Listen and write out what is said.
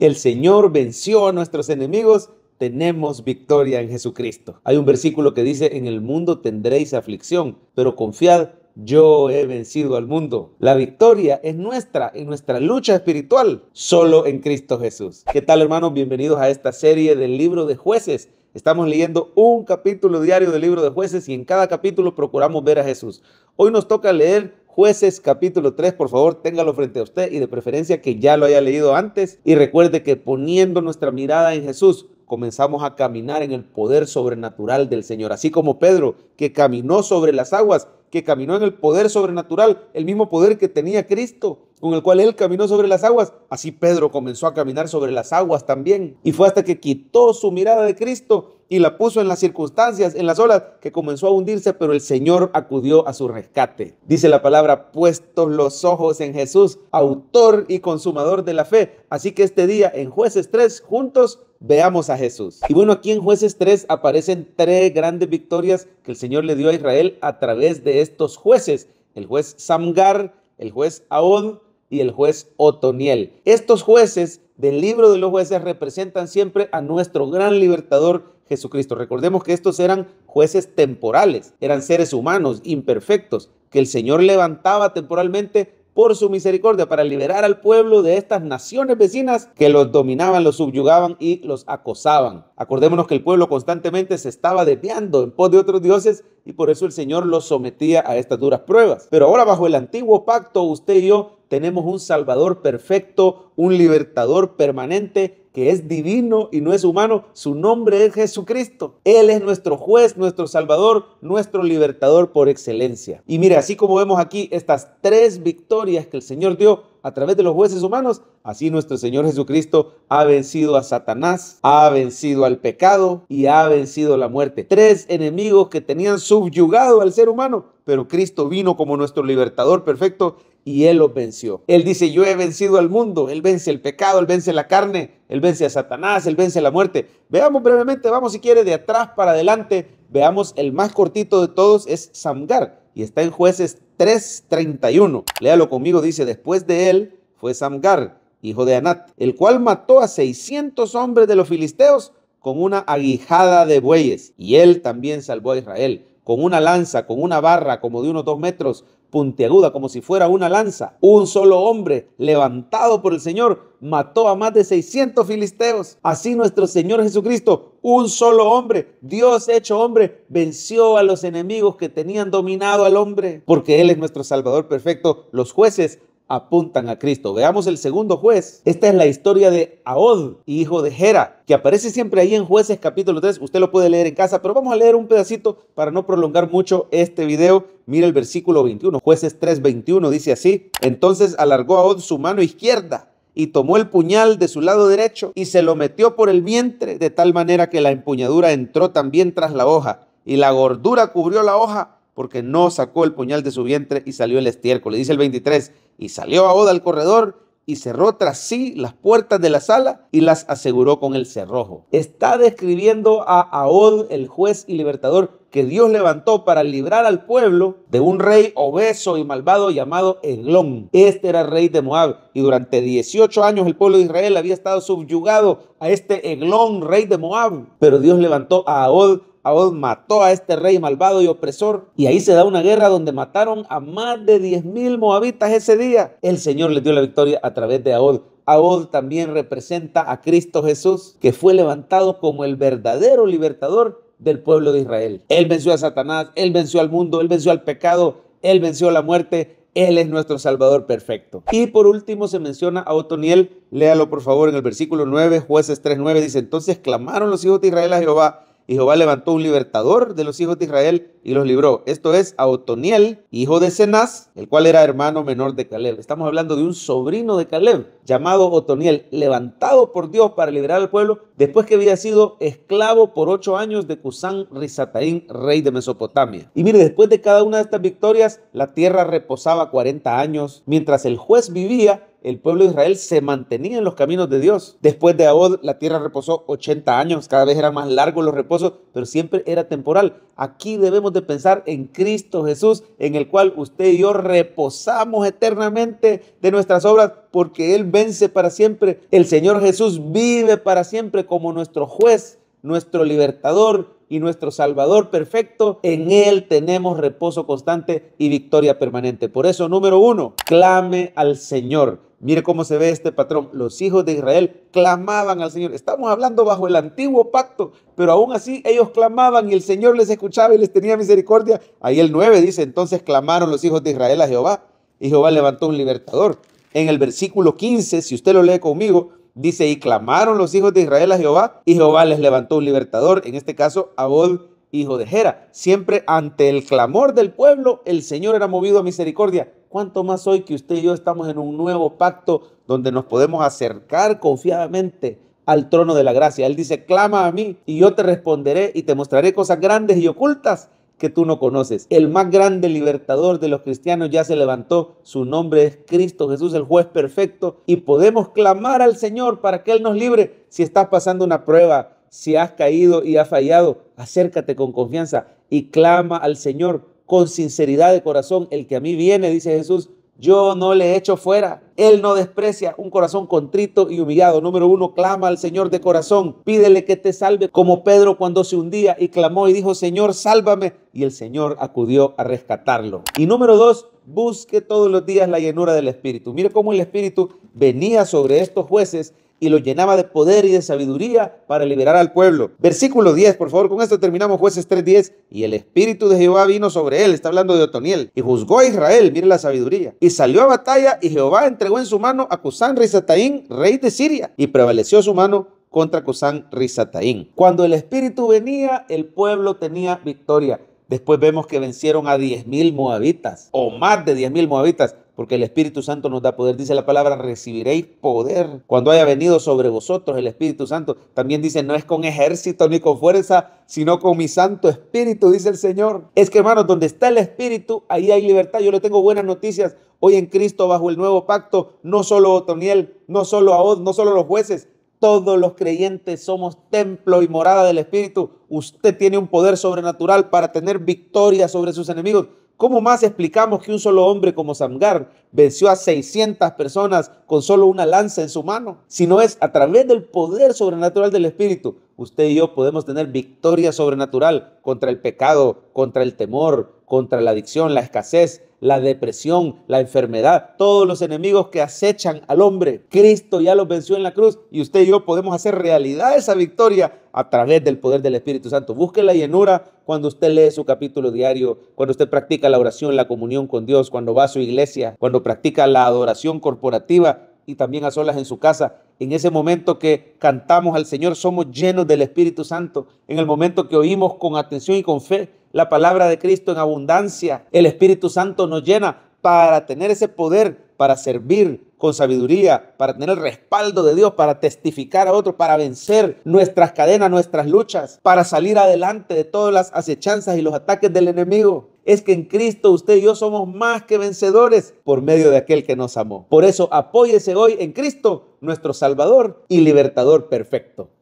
El Señor venció a nuestros enemigos tenemos victoria en Jesucristo. Hay un versículo que dice, en el mundo tendréis aflicción, pero confiad, yo he vencido al mundo. La victoria es nuestra en nuestra lucha espiritual, solo en Cristo Jesús. ¿Qué tal hermanos? Bienvenidos a esta serie del libro de jueces. Estamos leyendo un capítulo diario del libro de jueces y en cada capítulo procuramos ver a Jesús. Hoy nos toca leer Jueces capítulo 3, por favor, téngalo frente a usted y de preferencia que ya lo haya leído antes y recuerde que poniendo nuestra mirada en Jesús, comenzamos a caminar en el poder sobrenatural del Señor, así como Pedro, que caminó sobre las aguas que caminó en el poder sobrenatural, el mismo poder que tenía Cristo, con el cual él caminó sobre las aguas. Así Pedro comenzó a caminar sobre las aguas también. Y fue hasta que quitó su mirada de Cristo y la puso en las circunstancias, en las olas, que comenzó a hundirse, pero el Señor acudió a su rescate. Dice la palabra, puestos los ojos en Jesús, autor y consumador de la fe. Así que este día, en jueces 3, juntos Veamos a Jesús. Y bueno, aquí en jueces 3 aparecen tres grandes victorias que el Señor le dio a Israel a través de estos jueces. El juez Samgar, el juez Aod y el juez Otoniel. Estos jueces del libro de los jueces representan siempre a nuestro gran libertador Jesucristo. Recordemos que estos eran jueces temporales, eran seres humanos imperfectos que el Señor levantaba temporalmente por su misericordia para liberar al pueblo de estas naciones vecinas que los dominaban, los subyugaban y los acosaban. Acordémonos que el pueblo constantemente se estaba desviando en pos de otros dioses y por eso el Señor los sometía a estas duras pruebas. Pero ahora bajo el antiguo pacto usted y yo tenemos un Salvador perfecto, un libertador permanente que es divino y no es humano. Su nombre es Jesucristo. Él es nuestro juez, nuestro Salvador, nuestro libertador por excelencia. Y mire, así como vemos aquí estas tres victorias que el Señor dio, a través de los jueces humanos, así nuestro Señor Jesucristo ha vencido a Satanás, ha vencido al pecado y ha vencido la muerte. Tres enemigos que tenían subyugado al ser humano, pero Cristo vino como nuestro libertador perfecto y Él los venció. Él dice, yo he vencido al mundo, Él vence el pecado, Él vence la carne, Él vence a Satanás, Él vence la muerte. Veamos brevemente, vamos si quiere de atrás para adelante, veamos el más cortito de todos es Samgar y está en jueces 3.31. Léalo conmigo, dice, después de él fue Samgar, hijo de Anat, el cual mató a 600 hombres de los filisteos con una aguijada de bueyes, y él también salvó a Israel, con una lanza, con una barra como de unos dos metros, puntiaguda, como si fuera una lanza. Un solo hombre, levantado por el Señor, mató a más de 600 filisteos. Así nuestro Señor Jesucristo, un solo hombre, Dios hecho hombre, venció a los enemigos que tenían dominado al hombre. Porque Él es nuestro Salvador perfecto. Los jueces apuntan a Cristo. Veamos el segundo juez. Esta es la historia de Ahod, hijo de Gera, que aparece siempre ahí en Jueces capítulo 3. Usted lo puede leer en casa, pero vamos a leer un pedacito para no prolongar mucho este video. Mira el versículo 21, Jueces 3:21 dice así: Entonces alargó Ahod su mano izquierda y tomó el puñal de su lado derecho y se lo metió por el vientre de tal manera que la empuñadura entró también tras la hoja y la gordura cubrió la hoja porque no sacó el puñal de su vientre y salió el estiércol. Le dice el 23, y salió Aod al corredor y cerró tras sí las puertas de la sala y las aseguró con el cerrojo. Está describiendo a Aod el juez y libertador, que Dios levantó para librar al pueblo de un rey obeso y malvado llamado Eglón. Este era rey de Moab y durante 18 años el pueblo de Israel había estado subyugado a este Eglón, rey de Moab. Pero Dios levantó a Aod. Aod mató a este rey malvado y opresor y ahí se da una guerra donde mataron a más de 10.000 moabitas ese día. El Señor les dio la victoria a través de Aod. Aod también representa a Cristo Jesús, que fue levantado como el verdadero libertador del pueblo de Israel. Él venció a Satanás, él venció al mundo, él venció al pecado, él venció a la muerte, él es nuestro Salvador perfecto. Y por último se menciona a Otoniel, léalo por favor en el versículo 9, jueces 3.9, dice, entonces clamaron los hijos de Israel a Jehová y Jehová levantó un libertador de los hijos de Israel y los libró. Esto es a Otoniel, hijo de Cenaz, el cual era hermano menor de Caleb. Estamos hablando de un sobrino de Caleb llamado Otoniel, levantado por Dios para liberar al pueblo después que había sido esclavo por ocho años de Cusán Risataín, rey de Mesopotamia. Y mire, después de cada una de estas victorias, la tierra reposaba 40 años. Mientras el juez vivía, el pueblo de Israel se mantenía en los caminos de Dios. Después de Abod, la tierra reposó 80 años, cada vez eran más largos los reposos, pero siempre era temporal. Aquí debemos de pensar en Cristo Jesús, en el cual usted y yo reposamos eternamente de nuestras obras, porque Él vence para siempre. El Señor Jesús vive para siempre como nuestro juez, nuestro libertador, y nuestro Salvador perfecto, en Él tenemos reposo constante y victoria permanente. Por eso, número uno, clame al Señor. Mire cómo se ve este patrón. Los hijos de Israel clamaban al Señor. Estamos hablando bajo el antiguo pacto, pero aún así ellos clamaban y el Señor les escuchaba y les tenía misericordia. Ahí el 9 dice, entonces clamaron los hijos de Israel a Jehová y Jehová levantó un libertador. En el versículo 15, si usted lo lee conmigo, Dice, y clamaron los hijos de Israel a Jehová, y Jehová les levantó un libertador, en este caso, Abod, hijo de Gera. Siempre ante el clamor del pueblo, el Señor era movido a misericordia. ¿Cuánto más hoy que usted y yo estamos en un nuevo pacto donde nos podemos acercar confiadamente al trono de la gracia? Él dice, clama a mí y yo te responderé y te mostraré cosas grandes y ocultas que tú no conoces. El más grande libertador de los cristianos ya se levantó. Su nombre es Cristo Jesús, el juez perfecto. Y podemos clamar al Señor para que Él nos libre. Si estás pasando una prueba, si has caído y has fallado, acércate con confianza y clama al Señor con sinceridad de corazón. El que a mí viene, dice Jesús, yo no le echo fuera. Él no desprecia un corazón contrito y humillado. Número uno, clama al Señor de corazón. Pídele que te salve, como Pedro cuando se hundía y clamó y dijo, Señor, sálvame. Y el Señor acudió a rescatarlo. Y número dos, busque todos los días la llenura del Espíritu. Mire cómo el Espíritu venía sobre estos jueces y lo llenaba de poder y de sabiduría para liberar al pueblo. Versículo 10, por favor, con esto terminamos jueces 3.10. Y el Espíritu de Jehová vino sobre él, está hablando de Otoniel, y juzgó a Israel, mire la sabiduría. Y salió a batalla y Jehová entregó en su mano a Cusán Rizataín, rey de Siria, y prevaleció su mano contra Cusán Rizataín. Cuando el Espíritu venía, el pueblo tenía victoria. Después vemos que vencieron a 10.000 moabitas, o más de 10.000 moabitas porque el Espíritu Santo nos da poder. Dice la palabra, recibiréis poder cuando haya venido sobre vosotros el Espíritu Santo. También dice, no es con ejército ni con fuerza, sino con mi Santo Espíritu, dice el Señor. Es que hermanos, donde está el Espíritu, ahí hay libertad. Yo le tengo buenas noticias. Hoy en Cristo, bajo el nuevo pacto, no solo Otoniel, no solo Aod, no solo los jueces, todos los creyentes somos templo y morada del Espíritu. Usted tiene un poder sobrenatural para tener victoria sobre sus enemigos. ¿Cómo más explicamos que un solo hombre como Samgar venció a 600 personas con solo una lanza en su mano? Si no es a través del poder sobrenatural del Espíritu, usted y yo podemos tener victoria sobrenatural contra el pecado, contra el temor, contra la adicción, la escasez, la depresión, la enfermedad, todos los enemigos que acechan al hombre. Cristo ya los venció en la cruz y usted y yo podemos hacer realidad esa victoria a través del poder del Espíritu Santo. Busque la llenura cuando usted lee su capítulo diario, cuando usted practica la oración, la comunión con Dios, cuando va a su iglesia, cuando practica la adoración corporativa y también a solas en su casa. En ese momento que cantamos al Señor, somos llenos del Espíritu Santo. En el momento que oímos con atención y con fe la palabra de Cristo en abundancia, el Espíritu Santo nos llena para tener ese poder, para servir con sabiduría, para tener el respaldo de Dios, para testificar a otros, para vencer nuestras cadenas, nuestras luchas, para salir adelante de todas las acechanzas y los ataques del enemigo es que en Cristo usted y yo somos más que vencedores por medio de aquel que nos amó. Por eso apóyese hoy en Cristo, nuestro Salvador y Libertador perfecto.